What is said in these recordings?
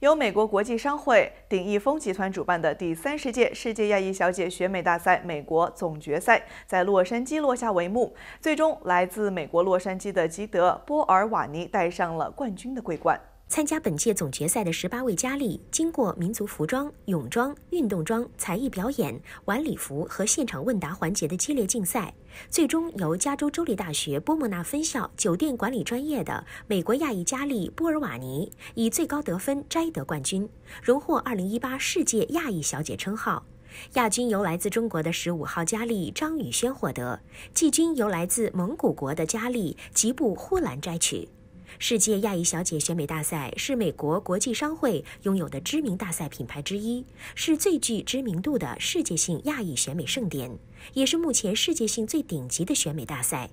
由美国国际商会鼎益丰集团主办的第三十届世界亚裔小姐选美大赛美国总决赛在洛杉矶落下帷幕，最终来自美国洛杉矶的基德波尔瓦尼戴上了冠军的桂冠。参加本届总决赛的十八位佳丽，经过民族服装、泳装、运动装、才艺表演、晚礼服和现场问答环节的激烈竞赛，最终由加州州立大学波莫纳分校酒店管理专业的美国亚裔佳丽波尔瓦尼以最高得分摘得冠军，荣获2018世界亚裔小姐称号。亚军由来自中国的十五号佳丽张雨轩获得，季军由来自蒙古国的佳丽吉布呼兰摘取。世界亚裔小姐选美大赛是美国国际商会拥有的知名大赛品牌之一，是最具知名度的世界性亚裔选美盛典，也是目前世界性最顶级的选美大赛。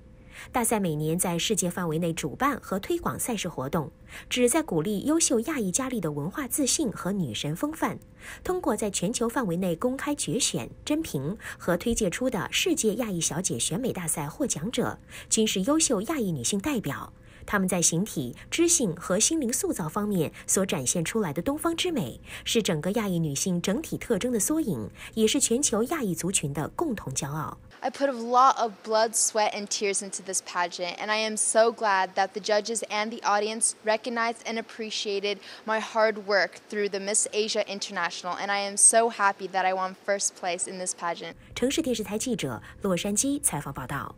大赛每年在世界范围内主办和推广赛事活动，旨在鼓励优秀亚裔佳丽的文化自信和女神风范。通过在全球范围内公开决选、甄评和推介出的世界亚裔小姐选美大赛获奖者，均是优秀亚裔女性代表。她们在形体、知性和心灵塑造方面所展现出来的东方之美，是整个亚裔女性整体特征的缩影，也是全球亚裔族群的共同骄傲。I put a lot of blood, sweat, and tears into this pageant, and I am so glad that the judges and the audience recognized and appreciated my hard work through the Miss Asia International. And I am so happy that I won first place in this pageant. 城市电视台记者洛杉矶采访报道。